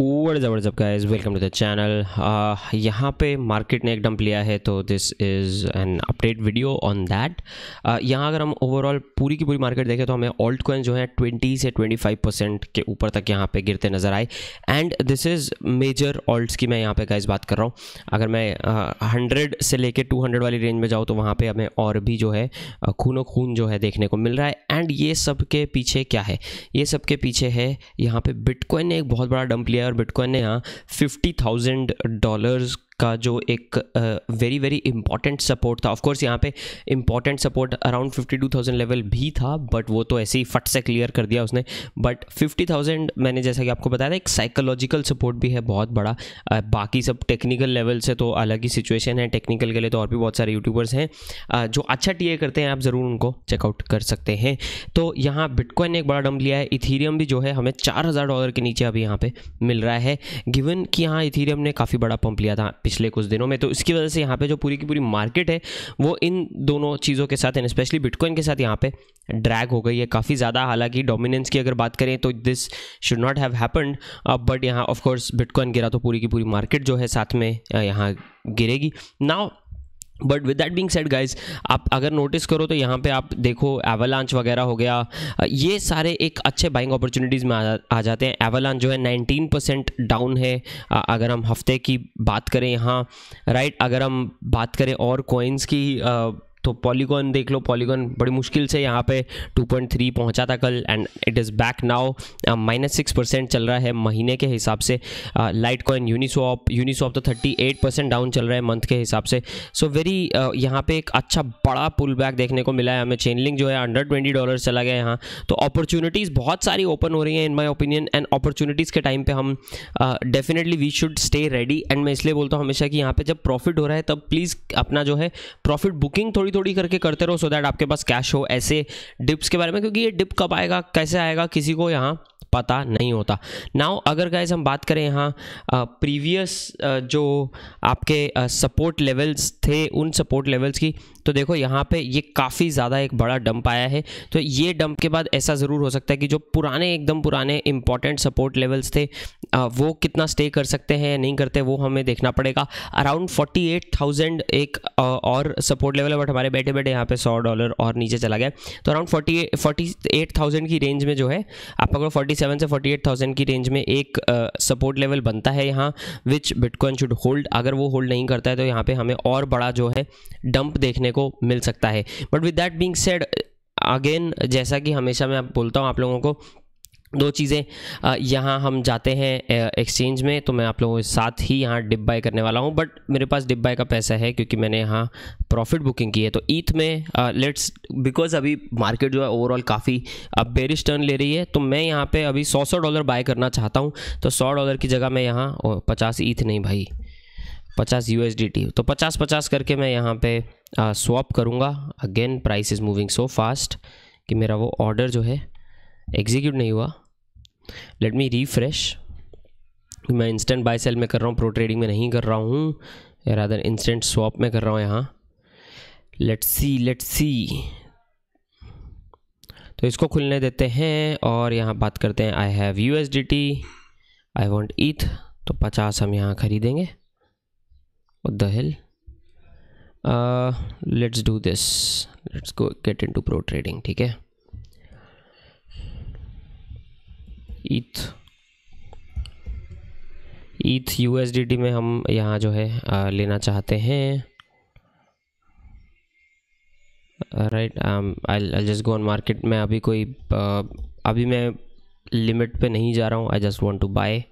word जब का is welcome to the channel यहाँ पे मार्केट ने एक डंप लिया है तो this is an update video on that यहाँ अगर हम ओवरऑल पूरी की पूरी मार्केट देखें तो हमें ऑल्ट कोइन जो है 20 से 25 परसेंट के ऊपर तक यहाँ पे गिरते नज़र आए and this is major alts की मैं यहाँ पे गाइज बात कर रहा हूँ अगर मैं हंड्रेड uh, से लेके टू वाली रेंज में जाऊँ तो वहाँ पर हमें और भी जो है खूनों uh, खून जो है देखने को मिल रहा है एंड ये सब के पीछे क्या है ये सब के पीछे है यहाँ पर बिटकॉइन ने एक बहुत बड़ा डंप लिया और बिटकॉइन ने यहाँ फिफ्टी थाउजेंड डॉलर्स का जो एक वेरी वेरी इंपॉर्टेंट सपोर्ट था ऑफकोर्स यहाँ पे important support around fifty two thousand level भी था बट वो तो ऐसे ही फट से क्लियर कर दिया उसने बट फिफ्टी थाउजेंड मैंने जैसा कि आपको बताया था एक साइकोलॉजिकल सपोर्ट भी है बहुत बड़ा बाकी सब टेक्निकल लेवल से तो अलग ही सिचुएशन है टेक्निकल के लिए तो और भी बहुत सारे यूट्यूबर्स हैं जो अच्छा टी करते हैं आप ज़रूर उनको चेकआउट कर सकते हैं तो यहाँ बिटकॉइन ने एक बड़ा डम लिया है इथीरियम भी जो है हमें चार हज़ार डॉलर के नीचे अभी यहाँ पर मिल रहा है गिवन कि यहाँ इथीरियम ने काफ़ी बड़ा पंप लिया था पिछले कुछ दिनों में तो इसकी वजह से यहाँ पे जो पूरी की पूरी मार्केट है वो इन दोनों चीज़ों के साथ एंड स्पेशली बिटकॉइन के साथ यहाँ पे ड्रैग हो गई है काफ़ी ज़्यादा हालांकि डोमिनेंस की अगर बात करें तो this should not have happened but यहाँ ऑफकोर्स बिटकॉइन गिरा तो पूरी की पूरी मार्केट जो है साथ में uh, यहाँ गिरेगी now but with that being said guys आप अगर नोटिस करो तो यहाँ पे आप देखो एवलांच वगैरह हो गया ये सारे एक अच्छे बाइंग अपॉर्चुनिटीज़ में आ, आ जाते हैं एवलांच जो है 19 परसेंट डाउन है अगर हम हफ्ते की बात करें यहाँ राइट अगर हम बात करें और कोइंस की आ, तो पॉलीगॉन देख लो पॉलीगॉन बड़ी मुश्किल से यहाँ पे 2.3 पहुँचा था कल and it is back now minus six percent चल रहा है महीने के हिसाब से लाइट कॉइन यूनिसॉप यूनिसॉप तो 38 परसेंट डाउन चल रहा है मंथ के हिसाब से सो so वेरी uh, यहाँ पे एक अच्छा बड़ा पुल बैक देखने को मिला है हमें चेनलिंग जो है अंडर ट्वेंटी डॉलर चला गया यहाँ तो अपॉर्चुनिटीज़ बहुत सारी ओपन हो रही हैं in my opinion and opportunities के टाइम पर हम definitely we should stay ready and मैं इसलिए बोलता हूँ हमेशा कि यहाँ पर जब प्रॉफिट हो रहा है तब प्लीज़ अपना जो है प्रॉफिट बुकिंग थोड़ी थोड़ी थोड़ी करके करते रहो सो दैट आपके पास कैश हो ऐसे डिप्स के बारे में क्योंकि ये डिप कब आएगा कैसे आएगा किसी को यहाँ पता नहीं होता नाउ अगर गाइज हम बात करें यहाँ प्रीवियस जो आपके सपोर्ट लेवल्स थे उन सपोर्ट लेवल्स की तो देखो यहाँ पे ये काफ़ी ज़्यादा एक बड़ा डंप आया है तो ये डंप के बाद ऐसा ज़रूर हो सकता है कि जो पुराने एकदम पुराने इंपॉर्टेंट सपोर्ट लेवल्स थे वो कितना स्टे कर सकते हैं या नहीं करते वो हमें देखना पड़ेगा अराउंड फोर्टी एट थाउजेंड एक और सपोर्ट लेवल है बट हमारे बैठे बैठे यहाँ पे सौ डॉलर और नीचे चला गया तो अराउंड एट थाउजेंड की रेंज में जो है आप अगर फोर्टी 47 से फोर्टी एट थाउजेंड की रेंज में एक सपोर्ट लेवल बनता है यहाँ विच बिटकॉइन शुड होल्ड अगर वो होल्ड नहीं करता है तो यहाँ पे हमें और बड़ा जो है डंप देखने को मिल सकता है but with that being said again जैसा कि हमेशा मैं बोलता हूँ आप लोगों को दो चीज़ें यहाँ हम जाते हैं एक्सचेंज में तो मैं आप लोगों के साथ ही यहाँ डिप बाय करने वाला हूँ बट मेरे पास डिप बाय का पैसा है क्योंकि मैंने यहाँ प्रॉफिट बुकिंग की है तो ईथ में लेट्स बिकॉज अभी मार्केट जो है ओवरऑल काफ़ी अब बेरिश टर्न ले रही है तो मैं यहाँ पे अभी सौ सौ डॉलर बाय करना चाहता हूँ तो सौ डॉलर की जगह मैं यहाँ पचास ईथ नहीं भाई पचास यू तो पचास पचास करके मैं यहाँ पर स्वॉप करूँगा again price is moving so fast कि मेरा वो ऑर्डर जो है एग्जीक्यूट नहीं हुआ लेट मी रिफ्रेश मैं इंस्टेंट बाय सेल में कर रहा हूँ प्रो ट्रेडिंग में नहीं कर रहा हूँ रादर इंस्टेंट स्वॉप में कर रहा हूँ यहाँ लेट्स सी लेट सी तो इसको खुलने देते हैं और यहाँ बात करते हैं I have U S D T I want ETH तो पचास हम यहाँ ख़रीदेंगे the hill let's do this let's go get in to pro trading ठीक है ईथ ईथ यूएसडीटी में हम यहाँ जो है आ, लेना चाहते हैं right I just go on market में अभी कोई आ, अभी मैं लिमिट पे नहीं जा रहा हूँ I just want to buy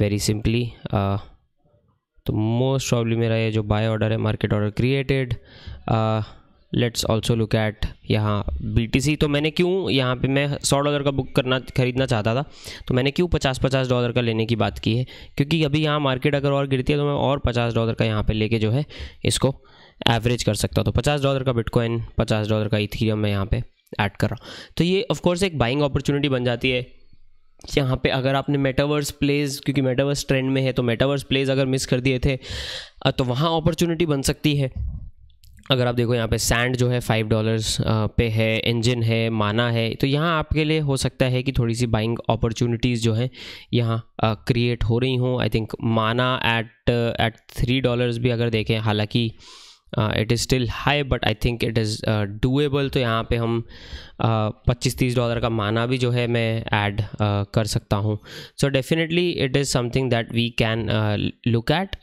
very simply तो मोस्ट प्रॉब्ली मेरा ये जो बाय ऑर्डर है market order created let's also look at यहाँ बी तो मैंने क्यों यहाँ पे मैं सौ डॉलर का बुक करना खरीदना चाहता था तो मैंने क्यों पचास पचास डॉलर का लेने की बात की है क्योंकि अभी यहाँ मार्केट अगर और गिरती है तो मैं और पचास डॉलर का यहाँ पे लेके जो है इसको एवरेज कर सकता हूँ तो पचास डॉलर का बिटकॉइन पचास डॉलर का इथीरियम मैं यहाँ पर ऐड कर रहा हूँ तो ये ऑफकोर्स एक बाइंग अपॉर्चुनिटी बन जाती है यहाँ पे अगर आपने मेटावर्स प्लेस क्योंकि मेटावर्स ट्रेंड में है तो मेटावर्स प्लेस अगर मिस कर दिए थे तो वहाँ अपॉर्चुनिटी बन सकती है अगर आप देखो यहाँ पे सैंड जो है फाइव डॉलर्स पे है इंजन है माना है तो यहाँ आपके लिए हो सकता है कि थोड़ी सी बाइंग अपॉर्चुनिटीज़ जो हैं यहाँ क्रिएट हो रही हूँ I think MANA at at three dollars भी अगर देखें हालांकि it is still high but I think it is doable तो यहाँ पे हम पच्चीस तीस डॉलर का माना भी जो है मैं ऐड uh, कर सकता हूँ so definitely it is something that we can look at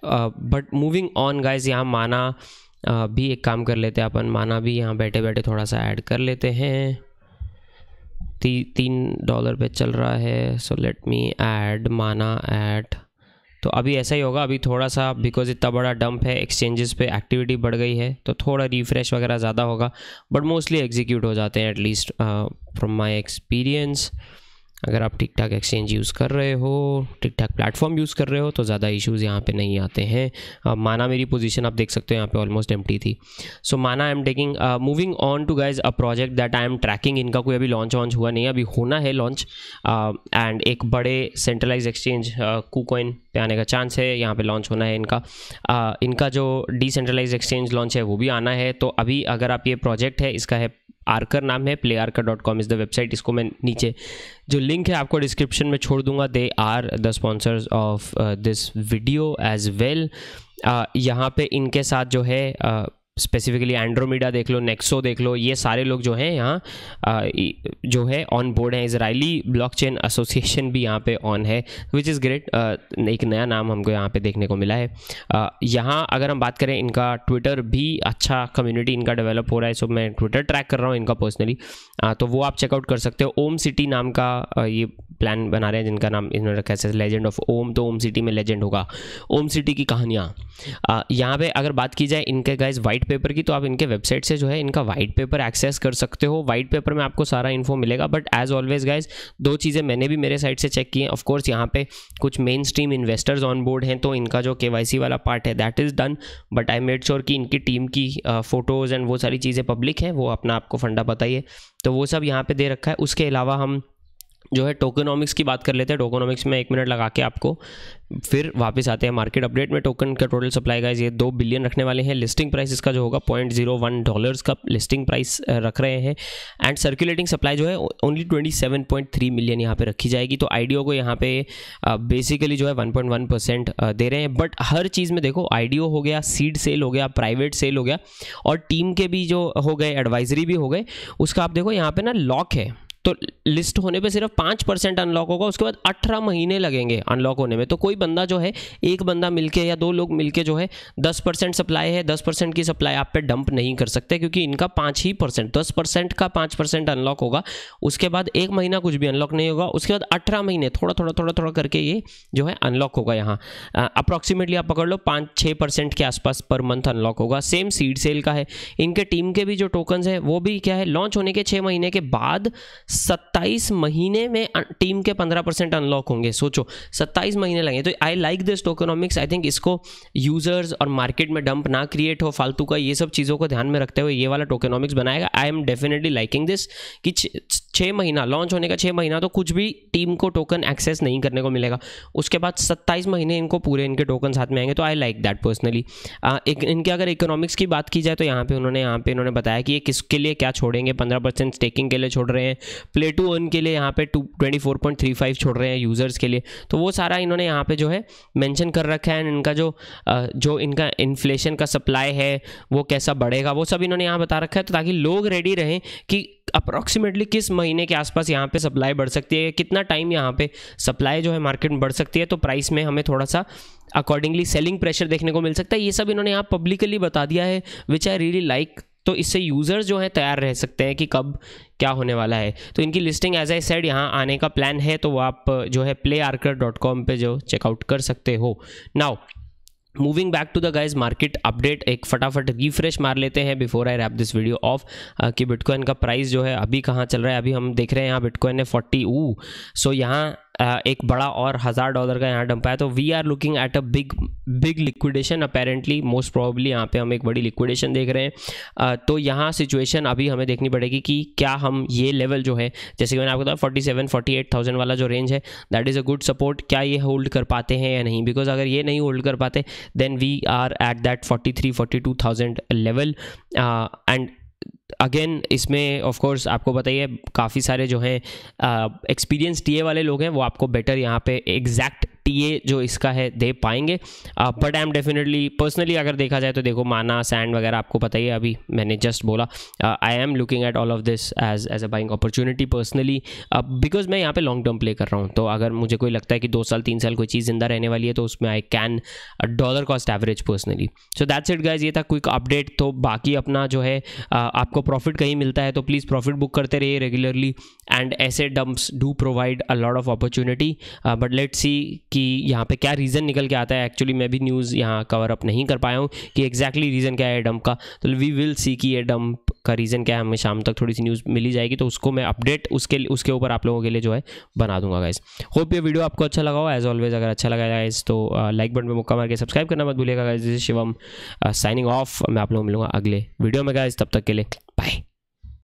but moving on guys यहाँ माना uh, भी एक काम कर लेते हैं अपन माना भी यहाँ बैठे बैठे थोड़ा सा ऐड कर लेते हैं ती, तीन डॉलर पे चल रहा है so let me add MANA add तो अभी ऐसा ही होगा अभी थोड़ा सा बिकॉज इतना बड़ा डंप है एक्सचेंजेस पे एक्टिविटी बढ़ गई है तो थोड़ा रिफ्रेश वगैरह ज़्यादा होगा बट मोस्टली एग्जीक्यूट हो जाते हैं एटलीस्ट फ्रॉम माई एक्सपीरियंस अगर आप ठीक ठाक एक्सचेंज यूज़ कर रहे हो ठीक ठाक प्लेटफॉर्म यूज़ कर रहे हो तो ज़्यादा इश्यूज़ यहाँ पे नहीं आते हैं अब माना मेरी पोजीशन आप देख सकते हो यहाँ पे ऑलमोस्ट एम थी so MANA I am taking moving on to guys a project that I am tracking इनका कोई अभी लॉन्च वॉन्च हुआ नहीं है अभी होना है लॉन्च एंड uh, एक बड़े सेंट्रलाइज एक्सचेंज कूकॉइन पे आने का चांस है यहाँ पे लॉन्च होना है इनका uh, इनका जो डिसेंट्रलाइज एक्सचेंज लॉन्च है वो भी आना है तो अभी अगर आप ये प्रोजेक्ट है इसका है आर्कर नाम है play Archer dot com is the website इसको मैं नीचे जो लिंक है आपको डिस्क्रिप्शन में छोड़ दूंगा they are the sponsors of this video as well यहाँ पे इनके साथ जो है uh, स्पेसिफिकली एंड्रोमीडा देख लो नेक्सो देख लो ये सारे लोग जो हैं यहाँ जो है ऑन बोर्ड हैं इसराइली चेन एसोसिएशन भी यहाँ पे ऑन है विच इज़ ग्रेट एक नया नाम हमको यहाँ पे देखने को मिला है यहाँ अगर हम बात करें इनका ट्विटर भी अच्छा कम्युनिटी इनका डेवलप हो रहा है सो मैं ट्विटर ट्रैक कर रहा हूँ इनका पर्सनली तो वो आप चेकआउट कर सकते हो ओम सिटी नाम का ये प्लान बना रहे हैं जिनका नाम इन्होंने रखा है लेजेंड ऑफ ओम तो ओम सिटी में लेजेंड होगा ओम सिटी की कहानियाँ यहाँ पे अगर बात की जाए इनके गाइज वाइट पेपर की तो आप इनके वेबसाइट से जो है इनका वाइट पेपर एक्सेस कर सकते हो वाइट पेपर में आपको सारा इन्फो मिलेगा बट एज ऑलवेज गाइज दो चीज़ें मैंने भी मेरे साइड से चेक की हैं ऑफकोर्स यहाँ पे कुछ main stream investors on board हैं तो इनका जो के वाला पार्ट है that is done but I made sure कि इनकी टीम की फ़ोटोज़ एंड वो सारी चीज़ें पब्लिक हैं वो अपना आपको फंडा बताइए तो वो सब यहाँ पे दे रखा है उसके अलावा हम जो है टोकनॉमिक्स की बात कर लेते हैं टोकनॉमिक्स में एक मिनट लगा के आपको फिर वापस आते हैं मार्केट अपडेट में टोकन का टोटल सप्लाई गाइज ये दो बिलियन रखने वाले हैं लिस्टिंग प्राइस इसका जो होगा पॉइंट जीरो वन डॉलर्स का लिस्टिंग प्राइस रख रहे हैं एंड सर्कुलेटिंग सप्लाई जो है only twenty seven point three million यहाँ पर रखी जाएगी तो आईडीओ को यहाँ पे बेसिकली जो है वन पॉइंट वन परसेंट दे रहे हैं बट हर चीज़ में देखो आईडियो हो गया सीड सेल हो गया प्राइवेट सेल हो गया और टीम के भी जो हो गए एडवाइजरी भी हो गए उसका आप देखो यहाँ पर ना लॉक है तो लिस्ट होने पे सिर्फ पाँच परसेंट अनलॉक होगा उसके बाद अठारह महीने लगेंगे अनलॉक होने में तो कोई बंदा जो है एक बंदा मिलके या दो लोग मिलके जो है दस परसेंट सप्लाई है दस परसेंट की सप्लाई आप पे डंप नहीं कर सकते क्योंकि इनका पाँच ही परसेंट दस परसेंट का पाँच परसेंट अनलॉक होगा उसके बाद एक महीना कुछ भी अनलॉक नहीं होगा उसके बाद अठारह महीने थोड़ा थोड़ा थोड़ा थोड़ा करके ये जो है अनलॉक होगा यहाँ अप्रॉक्सीमेटली आप पकड़ लो पाँच छः परसेंट के आसपास पर मंथ अनलॉक होगा सेम सीड सेल का है इनके टीम के भी जो टोकन्स हैं वो भी क्या है लॉन्च होने के छः महीने के बाद सत्ताईस महीने में टीम अं- के पंद्रह परसेंट अनलॉक होंगे सोचो सत्ताईस महीने लगे तो I like this tokenomics I think इसको यूजर्स और मार्केट में डंप ना क्रिएट हो फालतू का ये सब चीज़ों को ध्यान में रखते हुए ये वाला टोकोनॉमिक्स बनाएगा I am definitely liking this कि छः महीना लॉन्च होने का छः महीना तो कुछ भी टीम को टोकन एक्सेस नहीं करने को मिलेगा उसके बाद सत्ताईस महीने इनको पूरे इनके टोकन साथ में आएंगे तो आई लाइक दैट पर्सनली इनके अगर इकोनॉमिक्स की बात की जाए तो यहाँ पे उन्होंने यहाँ पे इन्होंने बताया कि ये किसके लिए क्या छोड़ेंगे पंद्रह परसेंट स्टेकिंग के लिए छोड़ रहे हैं प्ले टू अर्न के लिए यहाँ पे two twenty four point three five छोड़ रहे हैं यूज़र्स के लिए तो वो सारा इन्होंने यहाँ पे जो है मैंशन कर रखा है इनका जो जो इनका इन्फ्लेशन का सप्लाई है वो कैसा बढ़ेगा वो सब इन्होंने यहाँ बता रखा है तो ताकि लोग रेडी रहें कि अप्रॉक्सीमेटली किस महीने के आसपास यहाँ पे सप्लाई बढ़ सकती है कितना टाइम यहाँ पे सप्लाई जो है मार्केट में बढ़ सकती है तो प्राइस में हमें थोड़ा सा अकॉर्डिंगली सेलिंग प्रेशर देखने को मिल सकता है ये सब इन्होंने यहाँ पब्लिकली बता दिया है विच आई रियली लाइक तो इससे यूज़र्स जो हैं तैयार रह सकते हैं कि कब क्या होने वाला है तो इनकी लिस्टिंग एज आई सेड यहाँ आने का प्लान है तो आप जो है प्ले आर्कर डॉट कॉम पर जो चेकआउट कर सकते हो now moving back to the guys market update एक फटाफट रिफ्रेश मार लेते हैं before I wrap this video off कि बिटकॉइन का प्राइस जो है अभी कहाँ चल रहा है अभी हम देख रहे हैं यहाँ बिटकॉइन ने फोर्टी ऊ सो यहाँ एक बड़ा और हज़ार डॉलर का यहाँ डंप आया तो we are looking at a big big liquidation apparently most probably यहाँ पे हम एक बड़ी लिक्विडेशन देख रहे हैं तो यहाँ सिचुएशन अभी हमें देखनी पड़ेगी कि क्या हम ये लेवल जो है जैसे कि मैंने आपको बताया forty seven forty eight thousand वाला जो रेंज है that is a good support क्या ये होल्ड कर पाते हैं या नहीं बिकॉज अगर ये नहीं होल्ड कर पाते then we are at that forty three forty two thousand level and again इसमें ऑफ कोर्स आपको बताइए काफ़ी सारे जो हैं एक्सपीरियंस uh, टीए वाले लोग हैं वो आपको बेटर यहाँ पे एग्जैक्ट टी ए जो इसका है दे पाएंगे but I am definitely personally अगर देखा जाए तो देखो माना सैंड वगैरह आपको पता ही है अभी मैंने जस्ट बोला I am looking at all of this as as a buying opportunity personally because मैं यहाँ पे लॉन्ग टर्म प्ले कर रहा हूँ तो अगर मुझे कोई लगता है कि दो साल तीन साल कोई चीज़ जिंदा रहने वाली है तो उसमें I can dollar cost average personally so that's it guys ये था क्विक अपडेट तो बाकी अपना जो है uh, आपको प्रॉफिट कहीं मिलता है तो प्लीज़ प्रॉफिट बुक करते रहिए रेगुलरली एंड ऐसे dumps do provide a lot of opportunity but let's see कि यहाँ पे क्या रीज़न निकल के आता है एक्चुअली मैं भी न्यूज़ यहाँ कवर अप नहीं कर पाया हूँ कि एग्जैक्टली रीज़न क्या है डंप का तो वी विल सी कि ये डंप का रीज़न क्या है हमें शाम तक थोड़ी सी न्यूज़ मिली जाएगी तो उसको मैं अपडेट उसके उसके ऊपर आप लोगों के लिए जो है बना दूंगा गाइज होप ये वीडियो आपको अच्छा लगा हो एज ऑलवेज अगर अच्छा लगा गाइज तो लाइक बटन पर मुक्का मार के सब्सक्राइब करना मत भूलेगा गाइज शिवम साइनिंग ऑफ मैं आप लोगों को मिलूंगा अगले वीडियो में गाइज तब तक के लिए बाय